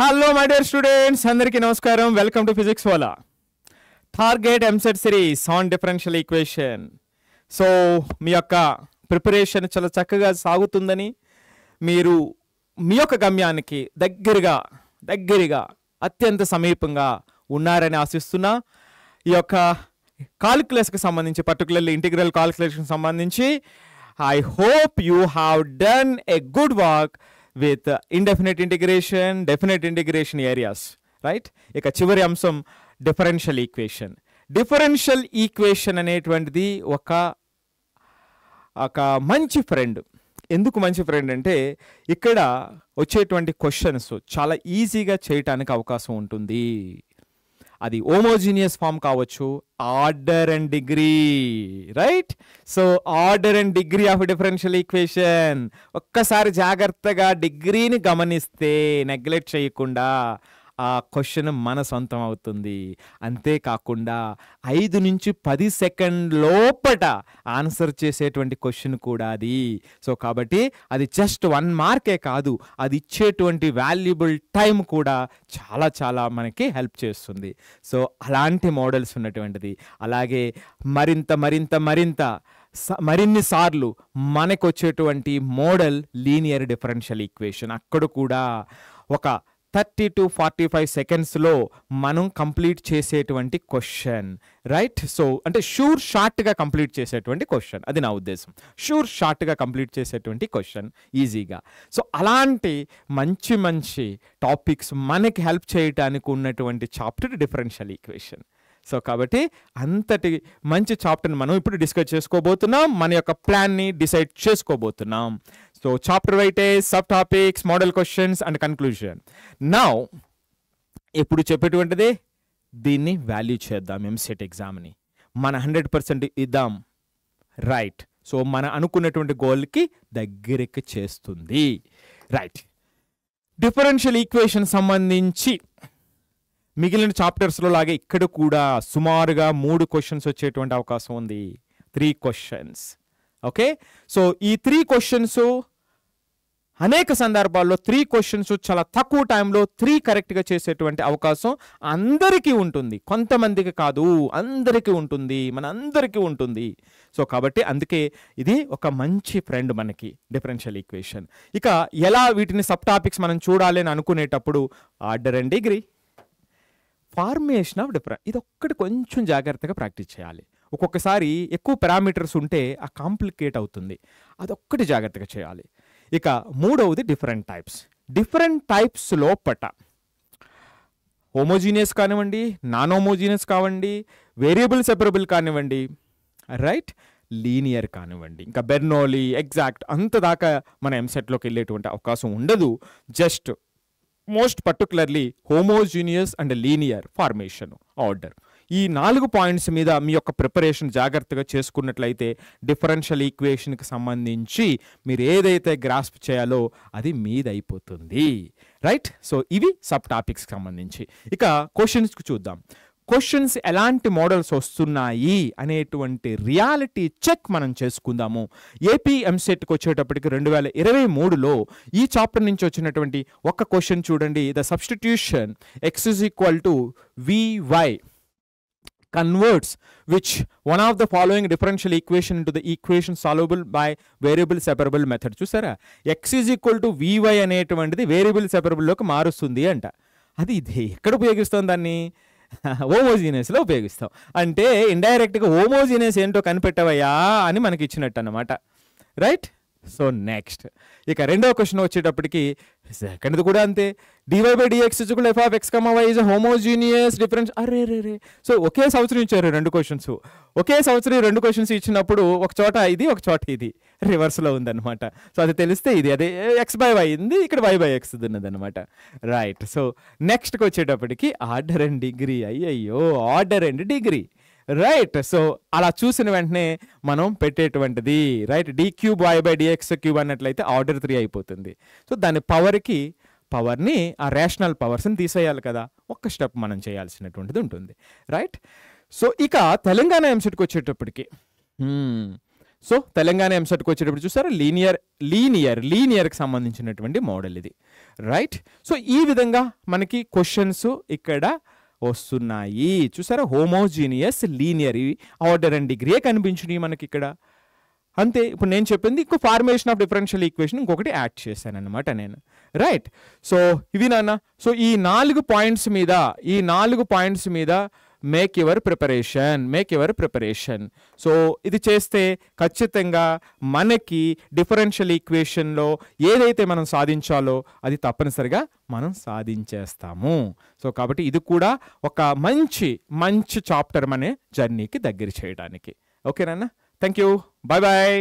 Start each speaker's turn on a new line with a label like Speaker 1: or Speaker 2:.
Speaker 1: hello my dear students అందరికీ నమస్కారం welcome to Physics Wallah target EAMCET series on differential equation so మీ యొక్క preparation చాలా చక్కగా సాగుతుందని మీరు మీ యొక్క గమ్యానికి దగ్గరగా దగ్గరగా అత్యంత సమీపంగా ఉన్నారని ఆశిస్తున్నా ఈ యొక్క కాలిక్యులస్కి సంబంధించి పర్టికులర్లీ ఇంటిగ్రల్ కాలిక్యులేషన్కి సంబంధించి I hope you have done a good work with indefinite integration definite integration areas right ఇక చివరి అంశం డిఫరెన్షియల్ ఈక్వేషన్ డిఫరెన్షియల్ ఈక్వేషన్ అనేటువంటిది ఒక ఒక మంచి ఫ్రెండ్ ఎందుకు మంచి ఫ్రెండ్ అంటే ఇక్కడ వచ్చేటువంటి క్వశ్చన్స్ చాలా ఈజీగా చేయటానికి అవకాశం ఉంటుంది అది ఓమోజీనియస్ ఫామ్ కావచ్చు order and degree right so order and degree of differential equation ఒక్కసారి జాగ్రత్తగా డిగ్రీని గమనిస్తే నెగ్లెక్ట్ చేయకుండా ఆ క్వశ్చన్ మన సొంతం అవుతుంది అంతేకాకుండా ఐదు నుంచి పది సెకండ్ లోపట ఆన్సర్ చేసేటువంటి క్వశ్చన్ కూడా అది సో కాబట్టి అది జస్ట్ వన్ మార్కే కాదు అది ఇచ్చేటువంటి వాల్యుబుల్ టైం కూడా చాలా చాలా మనకి హెల్ప్ చేస్తుంది సో అలాంటి మోడల్స్ ఉన్నటువంటిది అలాగే మరింత మరింత మరింత మరిన్ని సార్లు మనకు వచ్చేటువంటి మోడల్ లీనియర్ డిఫరెన్షియల్ ఈక్వేషన్ అక్కడ కూడా ఒక థర్టీ టు ఫార్టీ ఫైవ్ సెకండ్స్లో మనం కంప్లీట్ చేసేటువంటి క్వశ్చన్ రైట్ సో అంటే షూర్ షార్ట్గా కంప్లీట్ చేసేటువంటి క్వశ్చన్ అది నా ఉద్దేశం షూర్ షార్ట్గా కంప్లీట్ చేసేటువంటి క్వశ్చన్ ఈజీగా సో అలాంటి మంచి మంచి టాపిక్స్ మనకి హెల్ప్ చేయడానికి ఉన్నటువంటి చాప్టర్ డిఫరెన్షియల్ ఈక్వేషన్ సో కాబట్టి అంతటి మంచి చాప్టర్ని మనం ఇప్పుడు డిస్కస్ చేసుకోబోతున్నాం మన యొక్క ప్లాన్ని డిసైడ్ చేసుకోబోతున్నాం సో చాప్టర్ వైటే sub topics model questions and conclusion నా ఇప్పుడు చెప్పేటువంటిది దీన్ని వాల్యూ చేద్దాం ఎంసెట్ ఎగ్జామ్ని e మన హండ్రెడ్ పర్సెంట్ ఇద్దాం రైట్ సో మన అనుకున్నటువంటి గోల్కి దగ్గరికి చేస్తుంది రైట్ డిఫరెన్షియల్ ఈక్వేషన్ సంబంధించి మిగిలిన చాప్టర్స్లో లాగే ఇక్కడ కూడా సుమారుగా మూడు క్వశ్చన్స్ వచ్చేటువంటి అవకాశం ఉంది త్రీ క్వశ్చన్స్ ఓకే సో ఈ త్రీ క్వశ్చన్స్ అనేక సందర్భాల్లో త్రీ క్వశ్చన్స్ చాలా తక్కువ టైంలో త్రీ కరెక్ట్గా చేసేటువంటి అవకాశం అందరికీ ఉంటుంది కొంతమందికి కాదు అందరికీ ఉంటుంది మన అందరికీ ఉంటుంది సో కాబట్టి అందుకే ఇది ఒక మంచి ఫ్రెండ్ మనకి డిఫరెన్షియల్ ఈక్వేషన్ ఇక ఎలా వీటిని సబ్ టాపిక్స్ మనం చూడాలి అని అనుకునేటప్పుడు order and degree formation of డిఫరెన్ ఇది ఒక్కటి కొంచెం జాగ్రత్తగా ప్రాక్టీస్ చేయాలి ఒక్కొక్కసారి ఎక్కువ పారామీటర్స్ ఉంటే ఆ కాంప్లికేట్ అవుతుంది అదొక్కటి జాగ్రత్తగా చేయాలి ఇక మూడవది డిఫరెంట్ టైప్స్ డిఫరెంట్ టైప్స్ లోపట హోమోజీనియస్ కానివ్వండి నాన్ హోమోజీనియస్ కావండి వేరియబుల్ సెపరబుల్ కానివ్వండి రైట్ లీనియర్ కానివ్వండి ఇంకా బెర్నోలి ఎగ్జాక్ట్ అంత దాకా మన ఎంసెట్లోకి వెళ్ళేటువంటి అవకాశం ఉండదు just most particularly homogeneous and linear formation order ఈ నాలుగు పాయింట్స్ మీద మీ యొక్క ప్రిపరేషన్ జాగ్రత్తగా చేసుకున్నట్లయితే డిఫరెన్షియల్ ఈక్వేషన్కి సంబంధించి మీరు ఏదైతే గ్రాస్ప్ చేయాలో అది మీదైపోతుంది రైట్ సో ఇవి సబ్ టాపిక్స్కి సంబంధించి ఇక క్వశ్చన్స్కి చూద్దాం క్వశ్చన్స్ ఎలాంటి మోడల్స్ వస్తున్నాయి అనేటువంటి రియాలిటీ చెక్ మనం చేసుకుందాము ఏపీ ఎంసెట్కి వచ్చేటప్పటికి రెండు వేల ఇరవై మూడులో ఈ చాప్టర్ నుంచి వచ్చినటువంటి ఒక క్వశ్చన్ చూడండి the substitution x equal to v y converts which one of the following differential equation into the equation solvable by variable separable method చూసారా x is equal to v y అనేటువంటిది వేరియబుల్ లోకి మారుస్తుంది అంట అది ఇది ఎక్కడ ఉపయోగిస్తాం దాన్ని ఓమోజీనియస్లో ఉపయోగిస్తాం అంటే ఇండైరెక్ట్గా హోమోజీనియస్ ఏంటో కనిపెట్టవయ్యా అని మనకి ఇచ్చినట్టు అనమాట రైట్ సో నెక్స్ట్ ఇక రెండవ క్వశ్చన్ వచ్చేటప్పటికి సెకండ్ది కూడా అంతే డివై బై డిఎక్స్ కూడా f of x comma y homogeneous difference అరే రే రే సో ఒకే సంవత్సరం ఇచ్చారు రెండు క్వశ్చన్స్ ఒకే సంవత్సరం రెండు క్వశ్చన్స్ ఇచ్చినప్పుడు ఒక చోట ఇది ఒక చోట ఇది రివర్స్లో ఉందన్నమాట సో అది తెలిస్తే ఇది అదే ఎక్స్ బై వై ఉంది ఇక్కడ వై బై ఎక్స్ ఉన్నదన్నమాట రైట్ సో నెక్స్ట్కి వచ్చేటప్పటికి ఆర్డర్ అండ్ డిగ్రీ అయ్యయ్యో order and degree right so అలా చూసిన వెంటనే మనం పెట్టేటువంటిది right d cube y by d x cube అన్నట్లయితే ఆర్డర్ త్రీ అయిపోతుంది సో దాని పవర్కి పవర్ని ఆ రేషనల్ పవర్స్ని తీసేయాలి కదా ఒక్క స్టెప్ మనం చేయాల్సినటువంటిది ఉంటుంది రైట్ సో ఇక తెలంగాణ ఎంసెట్కి వచ్చేటప్పటికి సో తెలంగాణ ఎంసెట్కి వచ్చేటప్పుడు చూసారా లీనియర్ లీనియర్ లీనియర్కి సంబంధించినటువంటి మోడల్ ఇది రైట్ సో ఈ విధంగా మనకి క్వశ్చన్స్ ఇక్కడ వస్తున్నాయి చూసారా హోమోజీనియస్ లీనియర్ ఇవి ఆర్డర్ అండ్ డిగ్రీయే కనిపించినాయి మనకి ఇక్కడ అంతే ఇప్పుడు నేను చెప్పింది ఇంకో ఫార్మేషన్ ఆఫ్ డిఫరెన్షియల్ ఈక్వేషన్ ఇంకొకటి యాడ్ చేశాను అనమాట నేను రైట్ సో ఇవి నాన్న సో ఈ నాలుగు పాయింట్స్ మీద ఈ నాలుగు పాయింట్స్ మీద make your preparation make your preparation so ఇది చేస్తే ఖచ్చితంగా మనకి డిఫరెన్షియల్ ఈక్వేషన్లో ఏదైతే మనం సాధించాలో అది తప్పనిసరిగా మనం సాధించేస్తాము సో కాబట్టి ఇది కూడా ఒక మంచి మంచి చాప్టర్ అనే జర్నీకి దగ్గర చేయడానికి ఓకేనన్నా థ్యాంక్ యూ బాయ్ బాయ్